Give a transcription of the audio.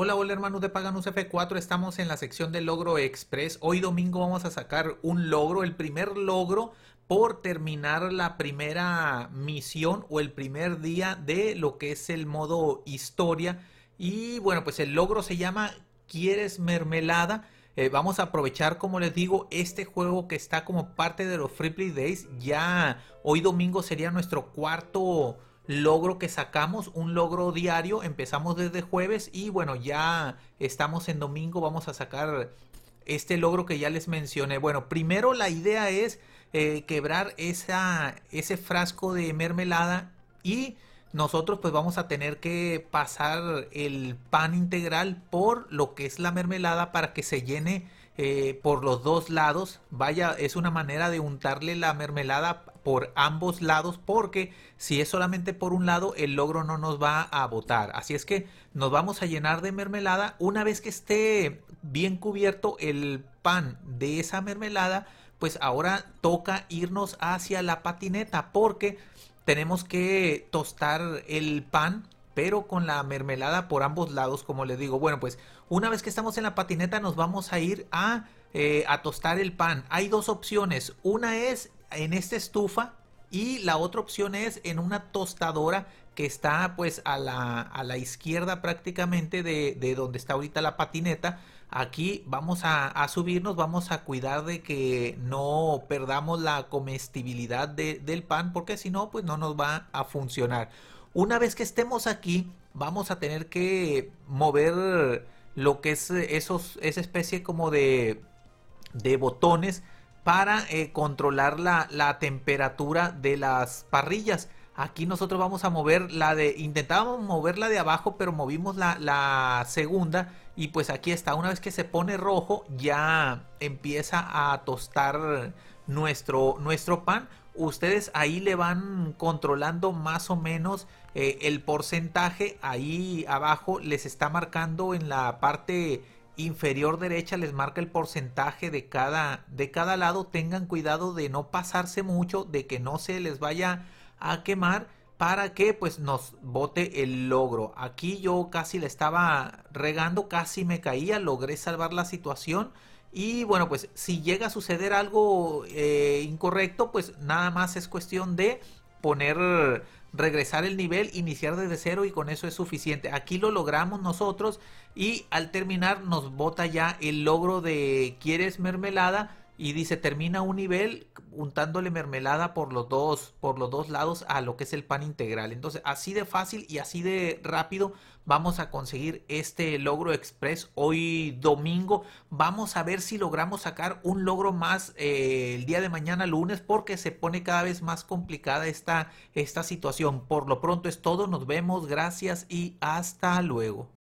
Hola, hola hermanos de Paganus F4, estamos en la sección de Logro Express. Hoy domingo vamos a sacar un logro, el primer logro por terminar la primera misión o el primer día de lo que es el modo historia. Y bueno, pues el logro se llama ¿Quieres mermelada? Eh, vamos a aprovechar, como les digo, este juego que está como parte de los Free Play Days. Ya hoy domingo sería nuestro cuarto logro que sacamos, un logro diario. Empezamos desde jueves y bueno, ya estamos en domingo, vamos a sacar este logro que ya les mencioné. Bueno, primero la idea es eh, quebrar esa, ese frasco de mermelada y nosotros pues vamos a tener que pasar el pan integral por lo que es la mermelada para que se llene eh, por los dos lados. Vaya, es una manera de untarle la mermelada por ambos lados, porque si es solamente por un lado, el logro no nos va a botar. Así es que nos vamos a llenar de mermelada. Una vez que esté bien cubierto el pan de esa mermelada, pues ahora toca irnos hacia la patineta, porque tenemos que tostar el pan pero con la mermelada por ambos lados, como les digo. Bueno, pues una vez que estamos en la patineta nos vamos a ir a, eh, a tostar el pan. Hay dos opciones. Una es en esta estufa y la otra opción es en una tostadora que está pues a la, a la izquierda prácticamente de, donde está ahorita la patineta. Aquí vamos a, subirnos, vamos a cuidar de que no perdamos la comestibilidad del pan porque si no pues no nos va a funcionar. Una vez que estemos aquí vamos a tener que mover lo que es esos, esa especie como de, de botones para eh, controlar la, temperatura de las parrillas. Aquí nosotros vamos a mover la de, intentábamos moverla de abajo, pero movimos la, segunda y pues aquí está, una vez que se pone rojo ya empieza a tostar nuestro, nuestro pan. Ustedes ahí le van controlando más o menos eh, el porcentaje. Ahí abajo les está marcando en la parte inferior derecha les marca el porcentaje de cada, de cada lado. Tengan cuidado de no pasarse mucho, de que no se les vaya a quemar para que pues nos bote el logro. Aquí yo casi le estaba regando, casi me caía, logré salvar la situación. Y bueno, pues si llega a suceder algo eh, incorrecto, pues nada más es cuestión de poner, regresar el nivel, iniciar desde cero y con eso es suficiente. Aquí lo logramos nosotros y al terminar nos bota ya el logro de quieres mermelada y dice, termina un nivel untándole mermelada por los dos, por los dos lados a lo que es el pan integral. Entonces, así de fácil y así de rápido vamos a conseguir este logro express hoy domingo. Vamos a ver si logramos sacar un logro más eh, el día de mañana lunes porque se pone cada vez más complicada esta, esta situación. Por lo pronto es todo. Nos vemos. Gracias y hasta luego.